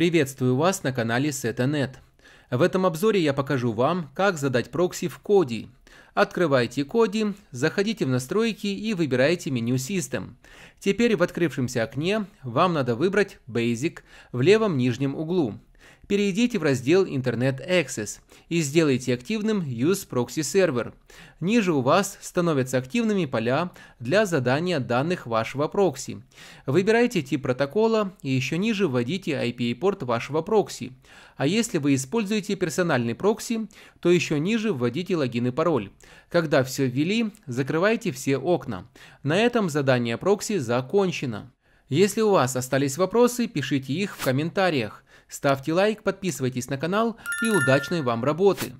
Приветствую вас на канале SetaNet. В этом обзоре я покажу вам, как задать прокси в коде. Открывайте коди, заходите в настройки и выбирайте меню System. Теперь в открывшемся окне вам надо выбрать Basic в левом нижнем углу перейдите в раздел Internet Access и сделайте активным Use Proxy Server. Ниже у вас становятся активными поля для задания данных вашего прокси. Выбирайте тип протокола и еще ниже вводите IP-порт вашего прокси. А если вы используете персональный прокси, то еще ниже вводите логин и пароль. Когда все ввели, закрывайте все окна. На этом задание прокси закончено. Если у вас остались вопросы, пишите их в комментариях. Ставьте лайк, подписывайтесь на канал и удачной вам работы!